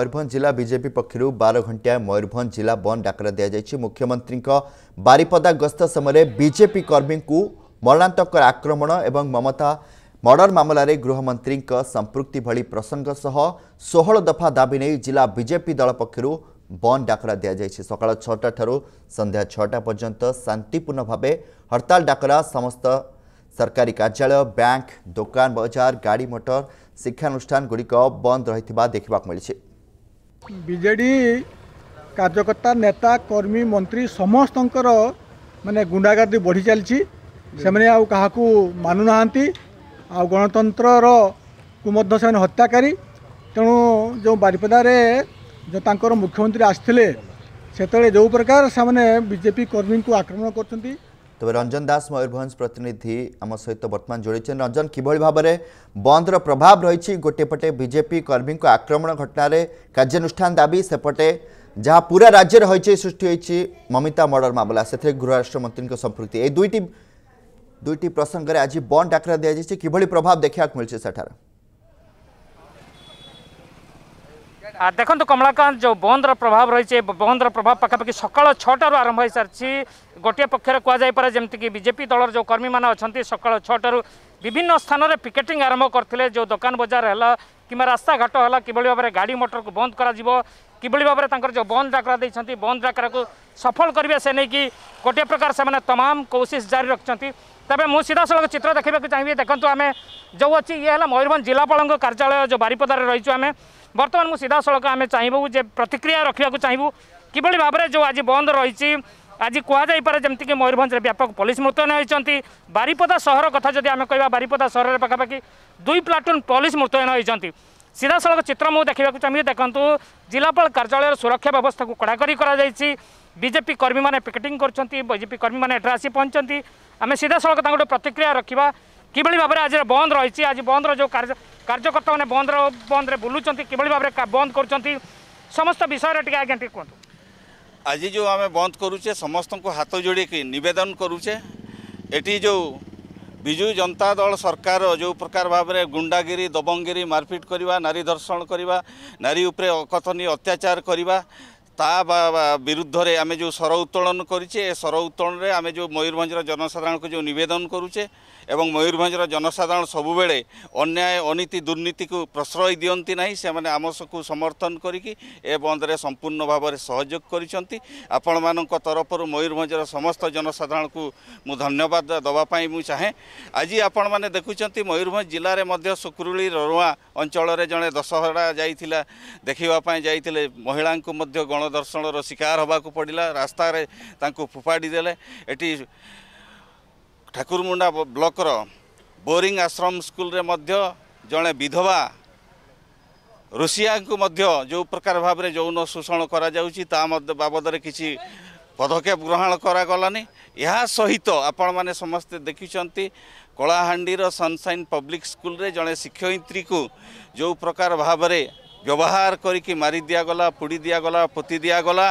ମୟୂରଭଞ୍ଜ ଜିଲ୍ଲା ବିଜେପି ପକ୍ଷରୁ ବାର ଘଣ୍ଟିଆ ମୟୂରଭଞ୍ଜ ଜିଲ୍ଲା ବନ୍ଦ ଡାକରା ଦିଆଯାଇଛି ମୁଖ୍ୟମନ୍ତ୍ରୀଙ୍କ ବାରିପଦା ଗସ୍ତ ସମୟରେ ବିଜେପି କର୍ମୀଙ୍କୁ ମରଣାନ୍ତକର ଆକ୍ରମଣ ଏବଂ ମମତା ମର୍ଡର ମାମଲାରେ ଗୃହମନ୍ତ୍ରୀଙ୍କ ସମ୍ପୃକ୍ତି ଭଳି ପ୍ରସଙ୍ଗ ସହ ଷୋହଳ ଦଫା ଦାବି ନେଇ ଜିଲ୍ଲା ବିଜେପି ଦଳ ପକ୍ଷରୁ ବନ୍ଦ ଡାକରା ଦିଆଯାଇଛି ସକାଳ ଛଅଟାଠାରୁ ସନ୍ଧ୍ୟା ଛଅଟା ପର୍ଯ୍ୟନ୍ତ ଶାନ୍ତିପୂର୍ଣ୍ଣ ଭାବେ ହରତାଳ ଡାକରା ସମସ୍ତ सरकारी कार्यालय बैंक दोकान बजार गाडी मटर शिक्षानुष्ठानगुडिक बन्द रह देखा বিজেডি কার্যকর্তা নেতা কর্মী মନ୍ତ୍ରୀ ସମସ୍ତଙ୍କର ମାନେ ଗୁଣ୍ଡାଗର୍ଦ୍ଦି ବଢ଼ି ଚାଲିଛି ସେମାନେ ଆଉ କାହାକୁ ମାନୁନାହାନ୍ତି ଆଉ ଗଣତନ୍ତ୍ରର କୁ ମଧ୍ୟ ସେମାନେ ହତ୍ୟାକାରୀ ତେଣୁ ଯେଉଁ ବାରିପଦାରେ ଯେଉଁ ତାଙ୍କର ମୁଖ୍ୟମନ୍ତ୍ରୀ ଆସିଥିଲେ ସେତେବେଳେ ଯେଉଁ ପ୍ରକାର ସେମାନେ ବିଜେପି କର୍ମୀଙ୍କୁ ଆକ୍ରମଣ କରୁଛନ୍ତି তবে রঞ্জন দাস ময়ূরভঞ্জ প্রতিনিধি আমার সহিত বর্তমান যোড়িছেন রঞ্জন কিভাবে ভাবে বন্দর প্রভাব রয়েছে গোটিয়ে পটে বিজেপি কর্মী আক্রমণ ঘটনার কার্যানুষ্ঠান দাবি সেপটে যা পুরা রাজ্যের হইচই সৃষ্টি হয়েছে মমিতা মর্ডর মামলা সেথে গৃহরাষ্ট্রমন্ত্রী সম্পৃক্তি এই দুইটি দুইটি প্রসঙ্গে আজ বন্ড আকার দিয়া যাই কিভাবে প্রভাব দেখা মিলছে সেঠার ଦେଖନ୍ତୁ କମଳାକାନ୍ତ ଯେଉଁ ବନ୍ଦର ପ୍ରଭାବ ରହିଛି ବନ୍ଦର ପ୍ରଭାବ ପାଖାପାଖି ସକାଳ ଛଅଟାରୁ ଆରମ୍ଭ ହୋଇସାରିଛି ଗୋଟିଏ ପକ୍ଷରେ କୁହାଯାଇପାରେ ଯେମିତିକି ବିଜେପି ଦଳର ଯେଉଁ କର୍ମୀମାନେ ଅଛନ୍ତି ସକାଳ ଛଅଟାରୁ বিভিন্ন স্থানরে পিকেটিং আরম্ভ করলে যে দোকান বজার হল কিংবা রাস্তাঘাট হল কিভাবে ভাবে গাড়ি মটরক বন্ধ করা কিভাবে ভাবে তাঁর যে বন্ধ ডাকরা দিয়েছেন বন্ধ ডাকরাকে সফল করবে সে নেই গোটিয়ে প্রকার সে তমাম কোশিশ জারি রাখছেন তবে মু সিধাসলখ চিত্র দেখা চাহিবি দেখুন আমি যে অছি ইয়ে হল ময়ূরভঞ্জ জেলাপাল কার্যালয় যে বারিপদার রয়েছু আমি বর্তমান মু সিধাসলখ আমি চাইবু যে প্রতিক্রিয়া রাখা চাইবু কিভাবে ভাবে যে আজ বন্ধ রয়েছে আজি কোৱা যাই পাৰে যেমি ময়ূৰভঞ্জৰে ব্যাপক পুলিচ মুতয়ন হৈছোঁ বাৰিপদা চহৰ কথা যদি আমি কয় বাৰিপদা চহৰৰে পাখাপাখি দুই প্লাটুন পুলিচ মুতয়ন হৈছোঁ সিধাসলখ চিত্ৰ মই দেখিবাক চাহিছোঁ দেখোঁ জিলাপাল কাৰ্যালয়ৰ সুৰক্ষা ব্যৱস্থা কড়াকড়ি কৰা যায় বিজেপি কৰ্মী মানে পিকেটিং কৰোঁ বিজেপি কৰ্মী মানে এঠাই আছি পহঁচোঁ আমি সিধাসলখ তাৰ প্ৰতিক্ৰিয়া ৰখা কিভৰি ভাৱে আজি বন্দ ৰ আজি বন্দৰ যোন কাৰ্যকৰ্তা মানে বন্দৰ বন্দৰে বুলুচোন কিভৰি ভাৱে বন্দ কৰোঁ সমস্ত বিষয়ৰে টিকে আজ্ঞা টিকে কোৱা আজি ଯେଉଁ ଆମେ ବନ୍ଦ କରୁଛେ ସମସ୍ତଙ୍କୁ ହାତ ଯୋଡ଼ିକି ନିବେଦନ କରୁଛେ ଏଠି ଯେଉଁ ବିଜୁ ଜନତା ଦଳ ସରକାର ଯେଉଁ ପ୍ରକାର ଭାବରେ ଗୁଣ୍ଡାଗିରି ଦବଙ୍ଗଗିରି ମାରପିଟ୍ କରିବା ନାରୀ ଧର୍ଷଣ କରିବା ନାରୀ ଉପରେ ଅକଥନୀୟ ଅତ୍ୟାଚାର କରିବା ତା ବିରୁଦ୍ଧରେ ଆମେ ଯେଉଁ ସ୍ୱର ଉତ୍ତୋଳନ କରିଛେ ଏ ସ୍ୱର ଉତ୍ତୋଳନରେ ଆମେ ଯେଉଁ ମୟୂରଭଞ୍ଜର ଜନସାଧାରଣଙ୍କୁ ଯେଉଁ ନିବେଦନ କରୁଛେ ଏବଂ ମୟୂରଭଞ୍ଜର ଜନସାଧାରଣ ସବୁବେଳେ ଅନ୍ୟାୟ ଅନୀତି ଦୁର୍ନୀତିକୁ ପ୍ରଶ୍ରୟ ଦିଅନ୍ତି ନାହିଁ ସେମାନେ ଆମକୁ ସମର୍ଥନ କରିକି ଏ ବନ୍ଦରେ ସମ୍ପୂର୍ଣ୍ଣ ଭାବରେ ସହଯୋଗ କରିଛନ୍ତି ଆପଣମାନଙ୍କ ତରଫରୁ ମୟୂରଭଞ୍ଜର ସମସ୍ତ ଜନସାଧାରଣଙ୍କୁ ମୁଁ ଧନ୍ୟବାଦ ଦେବା ପାଇଁ ମୁଁ ଚାହେଁ ଆଜି ଆପଣମାନେ ଦେଖୁଛନ୍ତି ମୟୂରଭଞ୍ଜ ଜିଲ୍ଲାରେ ମଧ୍ୟ ସୁକୁରୁଳି ରରୁଆଁ ଅଞ୍ଚଳରେ ଜଣେ ଦଶହରା ଯାଇଥିଲା ଦେଖିବା ପାଇଁ ଯାଇଥିଲେ ମହିଳାଙ୍କୁ ମଧ୍ୟ ଗଣଦର୍ଶନର ଶିକାର ହେବାକୁ ପଡ଼ିଲା ରାସ୍ତାରେ ତାଙ୍କୁ ଫୋପାଡ଼ି ଦେଲେ ଏଠି ଠାକୁରମୁଣ୍ଡା ବ୍ଲକର ବୋରିଂ ଆଶ୍ରମ ସ୍କୁଲରେ ମଧ୍ୟ ଜଣେ ବିଧବା ରୁଷିଆଙ୍କୁ ମଧ୍ୟ ଯେଉଁ ପ୍ରକାର ଭାବରେ ଯୌନ ଶୋଷଣ କରାଯାଉଛି ତା ମଧ୍ୟ ବାବଦରେ କିଛି ପଦକ୍ଷେପ ଗ୍ରହଣ କରାଗଲାନି ଏହା ସହିତ ଆପଣମାନେ ସମସ୍ତେ ଦେଖିଛନ୍ତି କଳାହାଣ୍ଡିର ସନ୍ସାଇନ୍ ପବ୍ଲିକ୍ ସ୍କୁଲରେ ଜଣେ ଶିକ୍ଷୟିତ୍ରୀକୁ ଯେଉଁ ପ୍ରକାର ଭାବରେ ব্যবহার করিকি মারি দিয়াগলা পুড়ি দিয়াগলা পোতি দিয়াগলা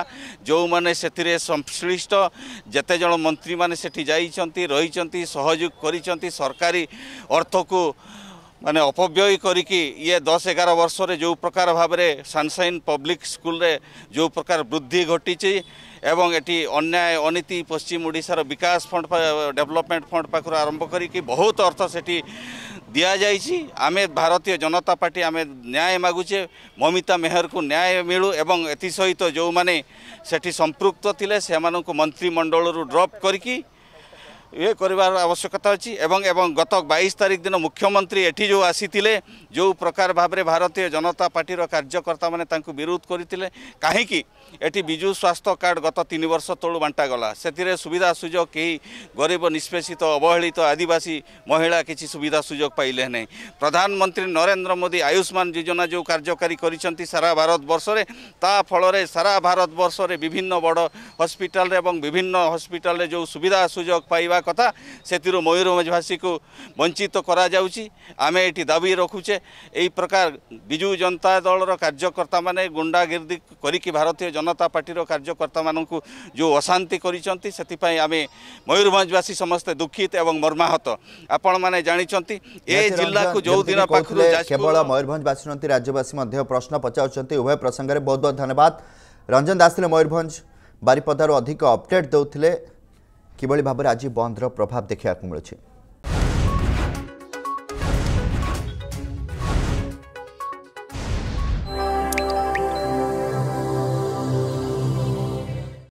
ଯେଉଁମାନେ ସେଥିରେ ସଂଶ୍ଳିଷ୍ଟ ଯେତେଜଣ ମନ୍ତ୍ରୀମାନେ ସେଠି ଯାଇଛନ୍ତି ରହିଛନ୍ତି ସହଯୋଗ କରିଛନ୍ତି ସରକାରୀ ଅର୍ଥକୁ ମାନେ ଅପବ୍ୟୟ କରିକି ଇଏ ଦଶ ଏଗାର ବର୍ଷରେ ଯେଉଁ ପ୍ରକାର ଭାବରେ ସନସାଇନ୍ ପବ୍ଲିକ୍ ସ୍କୁଲରେ ଯେଉଁ ପ୍ରକାର ବୃଦ୍ଧି ଘଟିଛି ଏବଂ ଏଠି ଅନ୍ୟାୟ ଅନୀତି ପଶ୍ଚିମ ଓଡ଼ିଶାର ବିକାଶ ଫଣ୍ଡ ଡେଭଲପମେଣ୍ଟ ଫଣ୍ଡ ପାଖରୁ ଆରମ୍ଭ କରିକି ବହୁତ ଅର୍ଥ ସେଠି দিয়াযাইছি আমি ভারতীয় জনতা পার্টি আমি ন্যায় মাগুছে মমিতা মেহরকু ন্যায় মিলু এবং এসহিত যে সেটি সম্পৃক্ত লে সে মন্ত্রিমণ্ডলর ড্রপ করি ଇଏ କରିବାର ଆବଶ୍ୟକତା ଅଛି ଏବଂ ଏବଂ ଗତ ବାଇଶ ତାରିଖ ଦିନ ମୁଖ୍ୟମନ୍ତ୍ରୀ ଏଠି ଯେଉଁ ଆସିଥିଲେ ଯେଉଁ ପ୍ରକାର ଭାବରେ ଭାରତୀୟ ଜନତା ପାର୍ଟିର କାର୍ଯ୍ୟକର୍ତ୍ତାମାନେ ତାଙ୍କୁ ବିରୋଧ କରିଥିଲେ କାହିଁକି ଏଠି ବିଜୁ ସ୍ୱାସ୍ଥ୍ୟ କାର୍ଡ଼ ଗତ ତିନି ବର୍ଷ ତଳୁ ବାଣ୍ଟାଗଲା ସେଥିରେ ସୁବିଧା ସୁଯୋଗ କେହି ଗରିବ ନିଷ୍ପେଷିତ ଅବହେଳିତ ଆଦିବାସୀ ମହିଳା କିଛି ସୁବିଧା ସୁଯୋଗ ପାଇଲେ ନାହିଁ ପ୍ରଧାନମନ୍ତ୍ରୀ ନରେନ୍ଦ୍ର ମୋଦି ଆୟୁଷ୍ମାନ ଯୋଜନା ଯେଉଁ କାର୍ଯ୍ୟକାରୀ କରିଛନ୍ତି ସାରା ଭାରତବର୍ଷରେ ତା ଫଳରେ ସାରା ଭାରତବର୍ଷରେ ବିଭିନ୍ନ ବଡ଼ ହସ୍ପିଟାଲରେ ଏବଂ ବିଭିନ୍ନ ହସ୍ପିଟାଲରେ ଯେଉଁ ସୁବିଧା ସୁଯୋଗ ପାଇବା କଥା ସେଥିରୁ ମୟୂରଭଞ୍ଜବାସୀକୁ ବଞ୍ଚିତ କରାଯାଉଛି ଆମେ ଏଇଠି ଦାବି ରଖୁଛେ ଏହି ପ୍ରକାର ବିଜୁ ଜନତା ଦଳର କାର୍ଯ୍ୟକର୍ତ୍ତାମାନେ ଗୁଣ୍ଡାଗିର୍ଦି କରିକି ଭାରତୀୟ ଜନତା ପାର୍ଟିର କାର୍ଯ୍ୟକର୍ତ୍ତାମାନଙ୍କୁ ଯେଉଁ ଅଶାନ୍ତି କରିଛନ୍ତି ସେଥିପାଇଁ ଆମେ ମୟୂରଭଞ୍ଜବାସୀ ସମସ୍ତେ ଦୁଃଖିତ ଏବଂ ମର୍ମାହତ ଆପଣମାନେ ଜାଣିଛନ୍ତି ଏ ଜିଲ୍ଲାକୁ ଯେଉଁ ଦିନ ପାଖରୁ କେବଳ ମୟୂରଭଞ୍ଜବାସୀ ନୁହନ୍ତି ରାଜ୍ୟବାସୀ ମଧ୍ୟ ପ୍ରଶ୍ନ ପଚାରୁଛନ୍ତି ଉଭୟ ପ୍ରସଙ୍ଗରେ ବହୁତ ବହୁତ ଧନ୍ୟବାଦ ରଞ୍ଜନ ଦାସ ଥିଲେ ମୟୂରଭଞ୍ଜ ବାରିପଦାରୁ ଅଧିକ ଅପଡେଟ୍ ଦେଉଥିଲେ কিভাবে ভাবে আজ বন্ধর প্রভাব দেখা মিলুছে